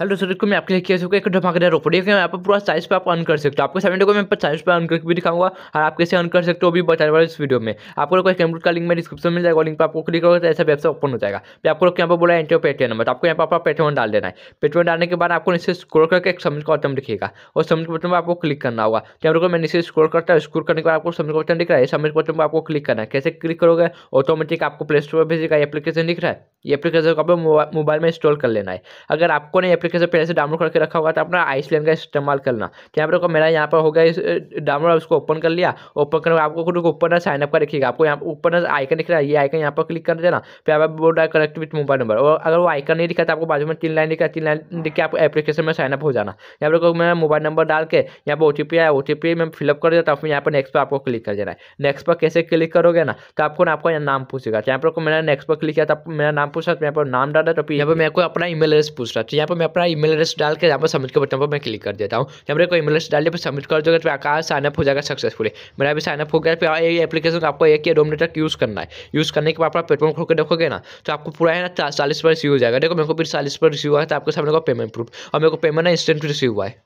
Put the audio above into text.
hello दोस्तों देखो मैं आपके लिए किया सकता एक धमाकेदार रोबोट देखिए यहाँ पर पूरा साइज पे आप अर्न कर सकते हो आपको सेवेंटी को मैं चालीस पे अर्न करके भी दिखाऊंगा और आप कैसे अर्न कर सकते हो भी बताने वाले इस वीडियो में आपको लोग कंप्यूटर का लिंक में डिस्क्रिप्शन में जाएगा लिंक पर आपको क्लिक करोगे तो ऐसा वेबसाइट ओपन हो जाएगा फिर आपको लोग यहाँ पर बोला एंट्री पेटीएम नंबर आपको यहाँ पर अपना पेटीएम डाल देना है पेटीएम डालने के बाद आपको नीचे स्क्रोल करके एक समझ का बटन दिखेगा और समझ बटन पर आपको क्लिक करना होगा कैमरे को मैं नीचे स्क्रोल करता हूँ स्क्रोल करने के बाद आपको समझ का बटन दिख रहा है समझ बटन पर आपको क्लिक करना है कैसे क्लिक करोगे ऑटोमेटिक आपको प्ले स्टोर पर भेजेगा एप्लीकेशन दिख रहा है ये एप्लीकेशन को अपने मोबाइल में इंस्टॉल कर लेना है अगर आपको ने एप्लीकेशन पहले से डाउनलोड करके रखा होगा तो अपना आइसलैंड का इस्तेमाल करना तो यहाँ पर मेरा यहाँ पर हो गया डाउनलोड उसको ओपन कर लिया ओपन करने आपको खुद ऊपर ना साइनअप का रखिएगा आपको यहाँ ऊपर ना आइकन दिख रहा है ये आइकन यहाँ पर क्लिक कर देना फिर आप board connect with mobile number और अगर वो आइकन नहीं दिखा तो आपको बाजू में तीन लाइन दिखा तीन लाइन दिखे आपको एप्लीकेशन में साइनअप हो जाना यहाँ पर मैं मोबाइल नंबर डाल के यहाँ पर ओ टी आया ओ टी मैं फिलअप कर देता हूँ फिर यहाँ पर नेक्स्ट पर आपको क्लिक कर देना है नेक्स्ट पर कैसे क्लिक करोगे ना तो आपको ना आपका नाम पूछेगा तो यहाँ पर मेरा नेक्स्ट पर क्लिक किया तो मेरा नाम तो तो पूछ रहा था यहाँ पर नाम डाल रहा था यहाँ पर मेरे को तो अपना ईमेल एड्रेस पूछ रहा था यहाँ पर मैं अपना ईमेल एड्रेस डाल के यहाँ पर सबमिट के बटन पर मैं क्लिक कर देता हूँ यहाँ पर ईमेल एड्रेस डालिए पर सबमिट कर दोगे तो आकाश साइनअप हो जाएगा सक्सेसफुली मेरा भी साइनअप हो गया फिर हाँ, ये एप्लीकेशन आपको एक या दो मिनट तक यूज़ करना है यूज़ करने के बाद अपना प्लेटफॉर्म खोल के देखोगे ना तो आपको पूरा है ना चालीस पर रिसीव हो जाएगा देखो मेरे को फिर चालीस पर रिसीव हुआ है तो आपके सामने को पेमेंट प्रूफ और मेरे को पेमेंट ना इंस्टेंट रिसीव हुआ है